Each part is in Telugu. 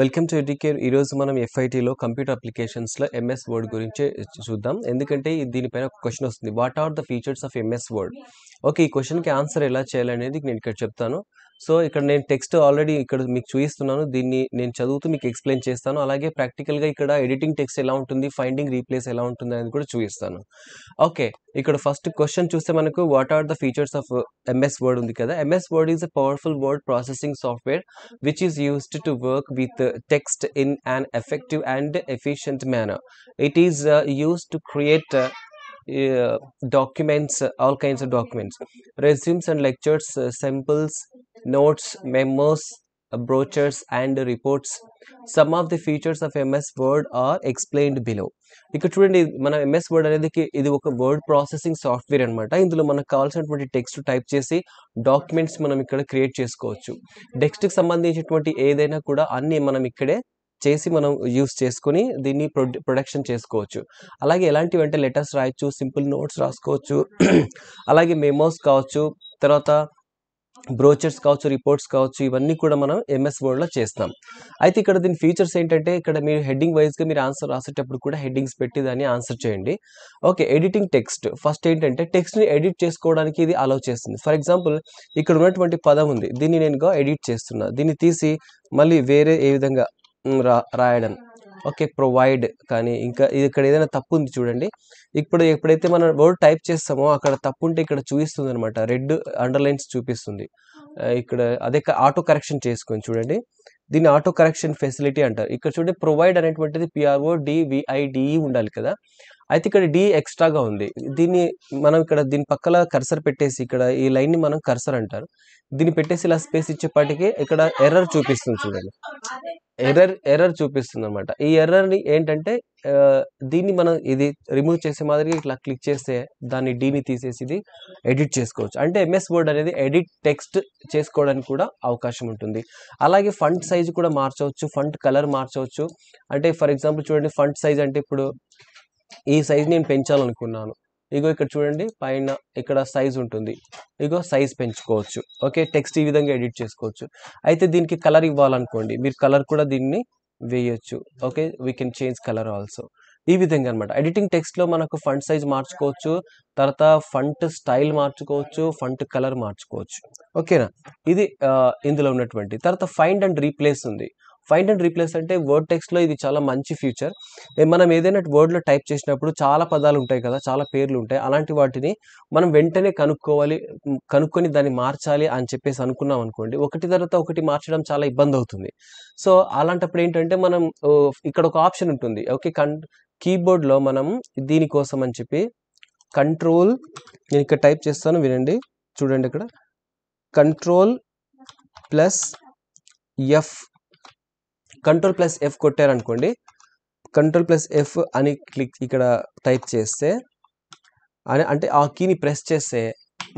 వెల్కమ్ టు ఎడ్యుకేర్ ఈరోజు మనం ఎఫ్ఐటీలో కంప్యూటర్ అప్లికేషన్స్లో ఎంఎస్ వర్డ్ గురించి చూద్దాం ఎందుకంటే దీనిపైన ఒక క్వశ్చన్ వస్తుంది what are the features of MS Word okay ఈ క్వశ్చన్కి ఆన్సర్ ఎలా చేయాలనేది నేను ఇక్కడ చెప్తాను సో ఇక్కడ నేను టెక్స్ట్ ఆల్రెడీ ఇక్కడ మీకు చూపిస్తున్నాను దీన్ని నేను చదువుతూ మీకు ఎక్స్ప్లెయిన్ చేస్తాను అలాగే ప్రాక్టికల్గా ఇక్కడ ఎడిటింగ్ టెక్స్ట్ ఎలా ఉంటుంది ఫైండింగ్ రీప్లేస్ ఎలా ఉంటుంది అనేది కూడా చూపిస్తాను ఓకే ఇక్కడ ఫస్ట్ క్వశ్చన్ చూస్తే మనకు what are the features of MS Word ఉంది కదా MS Word is a powerful word processing software which is used to work with text in an effective and efficient manner it is use to create documents all kinds of documents resumes and lectures simples notes memos brochures and reports some of the features of MS Word are explained below ఇక్కడ చూడండి మన ఎంఎస్ వర్డ్ అనేది ఇది ఒక వర్డ్ ప్రాసెసింగ్ సాఫ్ట్వేర్ అనమాట ఇందులో మనకు కావాల్సినటువంటి టెక్స్ట్ టైప్ చేసి డాక్యుమెంట్స్ మనం ఇక్కడ క్రియేట్ చేసుకోవచ్చు కి సంబంధించినటువంటి ఏదైనా కూడా అన్ని మనం ఇక్కడే చేసి మనం యూస్ చేసుకుని దీన్ని ప్రొడక్షన్ చేసుకోవచ్చు అలాగే ఎలాంటివంటే లెటర్స్ రాయొచ్చు సింపుల్ నోట్స్ రాసుకోవచ్చు అలాగే మెమోస్ కావచ్చు తర్వాత బ్రోచర్స్ కావచ్చు రిపోర్ట్స్ కావచ్చు ఇవన్నీ కూడా మనం ఎంఎస్ వర్డ్లో చేస్తాం అయితే ఇక్కడ దీని ఫీచర్స్ ఏంటంటే ఇక్కడ మీరు హెడ్డింగ్ వైజ్గా మీరు ఆన్సర్ రాసేటప్పుడు కూడా హెడ్డింగ్స్ పెట్టి దాన్ని ఆన్సర్ చేయండి ఓకే ఎడిటింగ్ టెక్స్ట్ ఫస్ట్ ఏంటంటే టెక్స్ట్ని ఎడిట్ చేసుకోవడానికి ఇది అలౌ చేస్తుంది ఫర్ ఎగ్జాంపుల్ ఇక్కడ ఉన్నటువంటి పదం ఉంది దీన్ని నేనుగా ఎడిట్ చేస్తున్నా దీన్ని తీసి మళ్ళీ వేరే ఏ విధంగా రా రాయడం ఓకే ప్రొవైడ్ కానీ ఇంకా ఇక్కడ ఏదైనా తప్పు ఉంది చూడండి ఇప్పుడు ఎప్పుడైతే మనం వర్డ్ టైప్ చేస్తామో అక్కడ తప్పు ఉంటే ఇక్కడ చూపిస్తుంది అనమాట రెడ్ అండర్లైన్స్ చూపిస్తుంది ఇక్కడ అదే ఆటో కరెక్షన్ చేసుకొని చూడండి దీన్ని ఆటో కరెక్షన్ ఫెసిలిటీ అంటారు ఇక్కడ చూడండి ప్రొవైడ్ అనేటువంటిది పిఆర్ఓ డివిఐడిఈ e ఉండాలి కదా అయితే ఇక్కడ డి ఎక్స్ట్రాగా ఉంది దీన్ని మనం ఇక్కడ దీని పక్కల కర్సర్ పెట్టేసి ఇక్కడ ఈ లైన్ని మనం కర్సర్ అంటారు దీన్ని పెట్టేసి ఇలా స్పేస్ ఇచ్చేపాటికి ఇక్కడ ఎర్రర్ చూపిస్తుంది చూడండి ఎర్రర్ ఎర్రర్ చూపిస్తుంది అనమాట ఈ ఎర్రర్ని ఏంటంటే దీన్ని మనం ఇది రిమూవ్ చేసే మాదిరిగా ఇట్లా క్లిక్ చేస్తే దాన్ని డీని తీసేసి ఇది ఎడిట్ చేసుకోవచ్చు అంటే ఎంఎస్ వర్డ్ అనేది ఎడిట్ టెక్స్ట్ చేసుకోవడానికి కూడా అవకాశం ఉంటుంది అలాగే ఫంట్ సైజు కూడా మార్చవచ్చు ఫంట్ కలర్ మార్చవచ్చు అంటే ఫర్ ఎగ్జాంపుల్ చూడండి ఫంట్ సైజ్ అంటే ఇప్పుడు ఈ సైజ్ నేను పెంచాలనుకున్నాను ఇగో ఇక్కడ చూడండి పైన ఇక్కడ సైజ్ ఉంటుంది ఇగో సైజ్ పెంచుకోవచ్చు ఓకే టెక్స్ట్ ఈ విధంగా ఎడిట్ చేసుకోవచ్చు అయితే దీనికి కలర్ ఇవ్వాలనుకోండి మీరు కలర్ కూడా దీన్ని వేయొచ్చు okay we can change colour also ఈ విధంగా అనమాట ఎడిటింగ్ టెక్స్ట్లో మనకు ఫంట్ సైజ్ మార్చుకోవచ్చు తర్వాత ఫంట్ స్టైల్ మార్చుకోవచ్చు ఫంట్ కలర్ మార్చుకోవచ్చు ఓకేనా ఇది ఇందులో ఉన్నటువంటి తర్వాత ఫైండ్ అండ్ రీప్లేస్ ఉంది ఫైండ్ అండ్ రీప్లేస్ అంటే వర్డ్ టెక్స్ట్లో ఇది చాలా మంచి ఫ్యూచర్ మనం ఏదైనా వర్డ్లో టైప్ చేసినప్పుడు చాలా పదాలు ఉంటాయి కదా చాలా పేర్లు ఉంటాయి అలాంటి వాటిని మనం వెంటనే కనుక్కోవాలి కనుక్కొని దాన్ని మార్చాలి అని చెప్పేసి అనుకున్నాం అనుకోండి ఒకటి తర్వాత ఒకటి మార్చడం చాలా ఇబ్బంది అవుతుంది సో అలాంటప్పుడు ఏంటంటే మనం ఇక్కడ ఒక ఆప్షన్ ఉంటుంది ఓకే కన్ కీబోర్డ్లో మనం దీనికోసం అని చెప్పి కంట్రోల్ నేను ఇక్కడ టైప్ చేస్తాను వినండి చూడండి ఇక్కడ control plus F control plus F కొట్టారనుకోండి కంట్రోల్ ప్లస్ ఎఫ్ అని క్లిక్ ఇక్కడ టైప్ చేస్తే అని అంటే ఆ కీని ప్రెస్ చేస్తే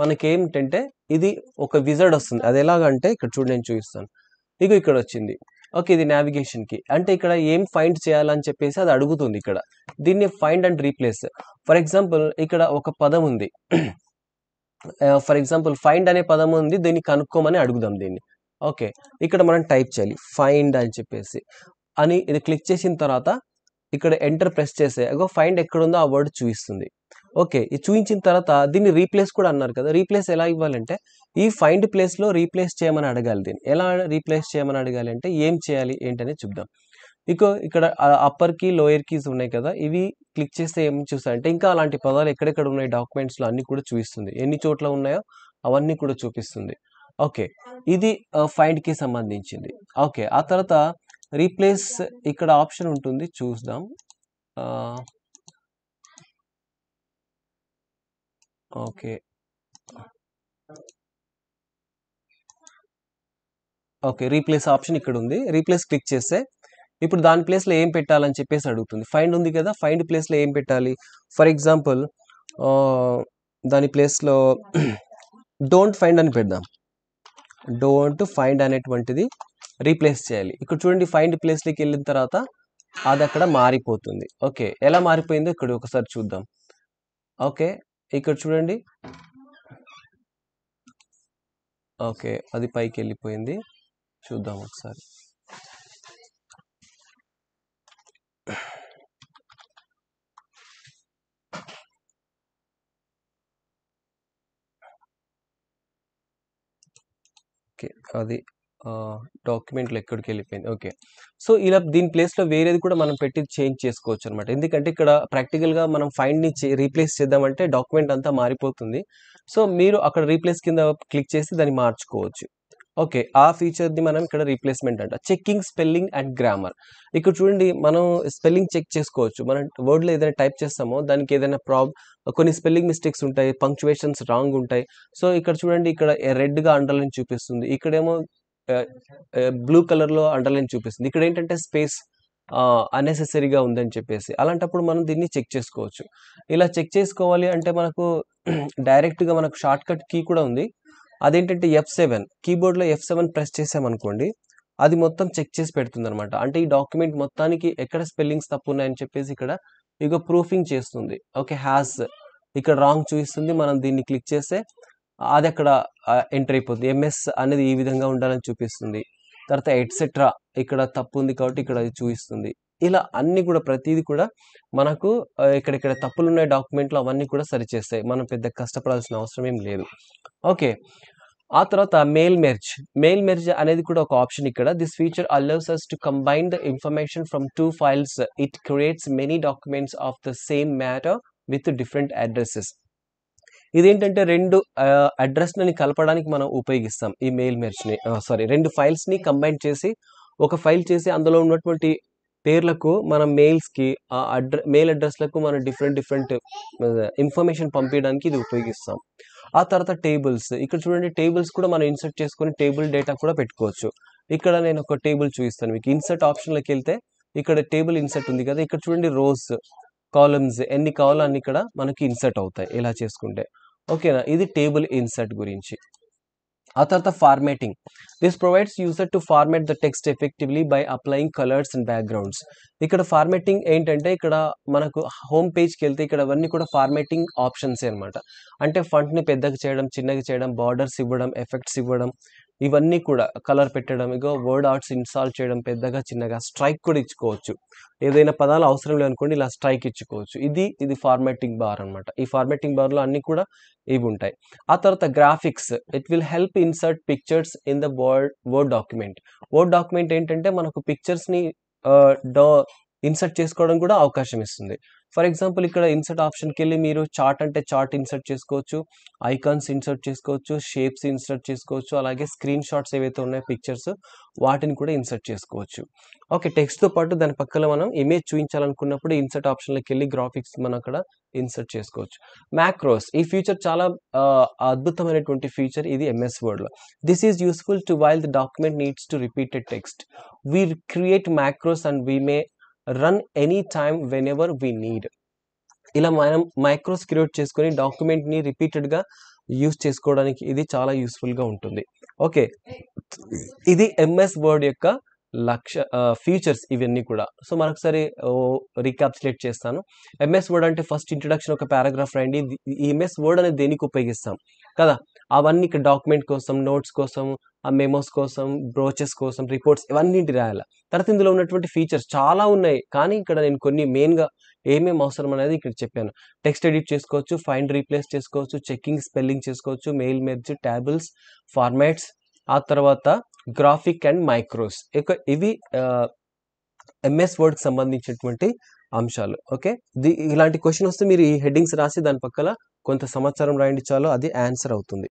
మనకేమిటంటే ఇది ఒక విజర్డ్ వస్తుంది అది ఎలాగంటే ఇక్కడ చూడండి నేను చూపిస్తాను ఇక ఇక్కడ వచ్చింది ఓకే ఇది నావిగేషన్కి అంటే ఇక్కడ ఏం ఫైండ్ చేయాలని చెప్పేసి అది అడుగుతుంది ఇక్కడ దీన్ని find and replace for example ఇక్కడ ఒక పదం ఉంది ఫర్ ఎగ్జాంపుల్ ఫైండ్ అనే పదం ఉంది దీన్ని కనుక్కోమని అడుగుదాం దీన్ని ఓకే ఇక్కడ మనం టైప్ చేయాలి ఫైండ్ అని చెప్పేసి అని ఇది క్లిక్ చేసిన తర్వాత ఇక్కడ ఎంటర్ ప్రెస్ చేస్తే అగో ఫైండ్ ఎక్కడుందో ఆ వర్డ్ చూపిస్తుంది ఓకే ఇది చూపించిన తర్వాత దీన్ని రీప్లేస్ కూడా అన్నారు కదా రీప్లేస్ ఎలా ఇవ్వాలంటే ఈ ఫైండ్ ప్లేస్లో రీప్లేస్ చేయమని అడగాలి దీన్ని ఎలా రీప్లేస్ చేయమని అడగాలి అంటే ఏం చేయాలి ఏంటనే చూద్దాం ఇక ఇక్కడ అప్పర్ కీ లోయర్ కీస్ ఉన్నాయి కదా ఇవి క్లిక్ చేస్తే ఏం అంటే ఇంకా అలాంటి పదాలు ఎక్కడెక్కడ ఉన్నాయి డాక్యుమెంట్స్లో అన్ని కూడా చూపిస్తుంది ఎన్ని చోట్ల ఉన్నాయో అవన్నీ కూడా చూపిస్తుంది ఓకే ఇది ఫైండ్కి సంబంధించింది ఓకే ఆ తర్వాత రీప్లేస్ ఇక్కడ ఆప్షన్ ఉంటుంది చూద్దాం ఓకే ఓకే రీప్లేస్ ఆప్షన్ ఇక్కడ ఉంది రీప్లేస్ క్లిక్ చేస్తే ఇప్పుడు దాని ప్లేస్లో ఏం పెట్టాలని చెప్పేసి అడుగుతుంది ఫైండ్ ఉంది కదా ఫైండ్ ప్లేస్లో ఏం పెట్టాలి ఫర్ ఎగ్జాంపుల్ దాని ప్లేస్లో డోంట్ ఫైండ్ అని పెడదాం డోంట్ ఫైండ్ అనేటువంటిది రీప్లేస్ చేయాలి ఇక్కడ చూడండి ఫైండ్ ప్లేస్లోకి వెళ్ళిన తర్వాత అది అక్కడ మారిపోతుంది ఓకే ఎలా మారిపోయిందో ఇక్కడ ఒకసారి చూద్దాం ఓకే ఇక్కడ చూడండి ఓకే అది పైకి వెళ్ళిపోయింది చూద్దాం ఒకసారి ఓకే అది డాక్యుమెంట్లు ఎక్కడికి వెళ్ళిపోయింది ఓకే సో ఇలా దీని ప్లేస్లో వేరేది కూడా మనం పెట్టి చేంజ్ చేసుకోవచ్చు అనమాట ఎందుకంటే ఇక్కడ ప్రాక్టికల్గా మనం ఫైండ్ని రీప్లేస్ చేద్దామంటే డాక్యుమెంట్ అంతా మారిపోతుంది సో మీరు అక్కడ రీప్లేస్ కింద క్లిక్ చేసి దాన్ని మార్చుకోవచ్చు ఓకే ఆ ఫీచర్ని మనం ఇక్కడ రీప్లేస్మెంట్ అంట చెక్కింగ్ స్పెల్లింగ్ అండ్ గ్రామర్ ఇక్కడ చూడండి మనం స్పెల్లింగ్ చెక్ చేసుకోవచ్చు మనం వర్డ్లో ఏదైనా టైప్ చేస్తామో దానికి ఏదైనా ప్రాబ్ కొన్ని స్పెల్లింగ్ మిస్టేక్స్ ఉంటాయి పంక్చువేషన్స్ రాంగ్ ఉంటాయి సో ఇక్కడ చూడండి ఇక్కడ రెడ్గా అండర్లైన్ చూపిస్తుంది ఇక్కడేమో బ్లూ కలర్లో అండర్లైన్ చూపిస్తుంది ఇక్కడ ఏంటంటే స్పేస్ అన్నెసెసరీగా ఉందని చెప్పేసి అలాంటప్పుడు మనం దీన్ని చెక్ చేసుకోవచ్చు ఇలా చెక్ చేసుకోవాలి అంటే మనకు డైరెక్ట్గా మనకు షార్ట్ కట్ కీ కూడా ఉంది అదేంటంటే ఎఫ్ సెవెన్ కీబోర్డ్లో ఎఫ్ సెవెన్ ప్రెస్ చేసామనుకోండి అది మొత్తం చెక్ చేసి పెడుతుంది అనమాట అంటే ఈ డాక్యుమెంట్ మొత్తానికి ఎక్కడ స్పెల్లింగ్స్ తప్పు ఉన్నాయని చెప్పేసి ఇక్కడ ఇక ప్రూఫింగ్ చేస్తుంది ఓకే హ్యాస్ ఇక్కడ రాంగ్ చూపిస్తుంది మనం దీన్ని క్లిక్ చేస్తే అది అక్కడ ఎంటర్ అయిపోతుంది ఎంఎస్ అనేది ఈ విధంగా ఉండాలని చూపిస్తుంది తర్వాత ఎట్సెట్రా ఇక్కడ తప్పు ఉంది కాబట్టి ఇక్కడ చూపిస్తుంది ఇలా అన్ని కూడా ప్రతిదీ కూడా మనకు ఇక్కడిక్కడ తప్పులు ఉన్న డాక్యుమెంట్లు అవన్నీ కూడా సరిచేస్తాయి మనం పెద్ద కష్టపడాల్సిన అవసరం ఏం లేదు ఓకే ఆ తర్వాత మెయిల్ మెర్జ్ మెయిల్ మెర్జ్ అనేది కూడా ఒక ఆప్షన్ ఇక్కడ this feature allows us to combine the information from two files it creates many documents of the same matter with different addresses ఇదేంటంటే రెండు అడ్రస్ని కలపడానికి మనం ఉపయోగిస్తాం ఈ మెయిల్ మెర్జ్ని సారీ రెండు ఫైల్స్ని కంబైన్ చేసి ఒక ఫైల్ చేసి అందులో ఉన్నటువంటి పేర్లకు మనం మెయిల్స్కి ఆ అడ్ర మెయిల్ అడ్రస్లకు మనం డిఫరెంట్ డిఫరెంట్ ఇన్ఫర్మేషన్ పంపించడానికి ఇది ఉపయోగిస్తాం ఆ తర్వాత టేబుల్స్ ఇక్కడ చూడండి టేబుల్స్ కూడా మనం ఇన్సర్ట్ చేసుకొని టేబుల్ డేటా కూడా పెట్టుకోవచ్చు ఇక్కడ నేను ఒక టేబుల్ చూపిస్తాను మీకు ఇన్సర్ట్ ఆప్షన్లోకి వెళ్తే ఇక్కడ టేబుల్ ఇన్సర్ట్ ఉంది కదా ఇక్కడ చూడండి రోస్ కాలమ్స్ ఎన్ని కావాలో అన్ని ఇక్కడ మనకి ఇన్సర్ట్ అవుతాయి ఇలా చేసుకుంటే ఓకేనా ఇది టేబుల్ ఇన్సర్ట్ గురించి ఆ తర్వాత formatting this provides user to format the text effectively by applying colours and backgrounds ఇక్కడ ఫార్మేటింగ్ ఏంటంటే ఇక్కడ మనకు హోమ్ పేజ్కి వెళ్తే ఇక్కడ అవన్నీ కూడా ఫార్మేటింగ్ ఆప్షన్స్ అనమాట అంటే ఫంట్ని పెద్దగా చేయడం చిన్నగా చేయడం బార్డర్స్ ఇవ్వడం ఎఫెక్ట్స్ ఇవ్వడం ఇవన్నీ కూడా కలర్ పెట్టడం ఇగో వర్డ్ ఆర్ట్స్ ఇన్స్టాల్ చేయడం పెద్దగా చిన్నగా స్ట్రైక్ కూడా ఇచ్చుకోవచ్చు ఏదైనా పదాలు అవసరం లేదనుకోండి ఇలా స్ట్రైక్ ఇచ్చుకోవచ్చు ఇది ఇది ఫార్మాటింగ్ బార్ అనమాట ఈ ఫార్మాటింగ్ బార్లో అన్నీ కూడా ఇవి ఉంటాయి ఆ తర్వాత graphics it will help insert pictures in the word word document word document ఏంటంటే మనకు పిక్చర్స్ని ఇన్సర్ట్ uh, చేసుకోవడం కూడా అవకాశం ఇస్తుంది ఫర్ ఎగ్జాంపుల్ ఇక్కడ ఇన్సర్ట్ ఆప్షన్కి వెళ్ళి మీరు చార్ట్ అంటే చార్ట్ ఇన్సర్ట్ చేసుకోవచ్చు ఐకాన్స్ ఇన్సర్ట్ చేసుకోవచ్చు షేప్స్ ఇన్సర్ట్ చేసుకోవచ్చు అలాగే స్క్రీన్ షాట్స్ ఏవైతే ఉన్నాయో పిక్చర్స్ వాటిని కూడా ఇన్సర్ట్ చేసుకోవచ్చు ఓకే టెక్స్ట్తో పాటు దాని పక్కన మనం ఇమేజ్ చూపించాలనుకున్నప్పుడు ఇన్సర్ట్ ఆప్షన్లకి వెళ్ళి గ్రాఫిక్స్ మనం అక్కడ ఇన్సర్ట్ చేసుకోవచ్చు మ్యాక్రోస్ ఈ ఫీచర్ చాలా అద్భుతమైనటువంటి ఫీచర్ ఇది ఎంఎస్ వర్డ్లో this is useful to while the document needs to repeated text we create macros and we may run any time whenever we need ఇలా మనం మైక్రోస్ క్రియేట్ చేసుకుని డాక్యుమెంట్ని రిపీటెడ్గా యూస్ చేసుకోవడానికి ఇది చాలా యూస్ఫుల్గా ఉంటుంది ఓకే ఇది ఎంఎస్ వర్డ్ యొక్క లక్ష ఫీచర్స్ ఇవన్నీ కూడా సో మరొకసారి రీకాప్సులేట్ చేస్తాను ఎంఎస్ వర్డ్ అంటే ఫస్ట్ ఇంట్రడక్షన్ ఒక పారాగ్రాఫ్ రాయండి ఈ ఎంఎస్ వర్డ్ అనేది దేనికి ఉపయోగిస్తాం కదా అవన్నీ ఇక్కడ డాక్యుమెంట్ కోసం నోట్స్ కోసం ఆ మెమోస్ కోసం బ్రోచెస్ కోసం రిపోర్ట్స్ ఇవన్నీ రాయాలి తర్వాత ఇందులో ఉన్నటువంటి ఫీచర్స్ చాలా ఉన్నాయి కానీ ఇక్కడ నేను కొన్ని మెయిన్గా ఏమేమి అవసరం అనేది ఇక్కడ చెప్పాను టెక్స్ట్ ఎడిట్ చేసుకోవచ్చు ఫైండ్ రీప్లేస్ చేసుకోవచ్చు చెక్కింగ్ స్పెల్లింగ్ చేసుకోవచ్చు మెయిల్ మెర్జ్ ట్యాబుల్స్ ఫార్మాట్స్ ఆ తర్వాత గ్రాఫిక్ అండ్ మైక్రోస్ ఇవి ఎంఎస్ వర్డ్కి సంబంధించినటువంటి అంశాలు ఓకే ఇలాంటి క్వశ్చన్ వస్తే మీరు ఈ హెడ్డింగ్స్ రాసి దాని పక్కన కొంత సమాచారం రాయించాలో అది ఆన్సర్ అవుతుంది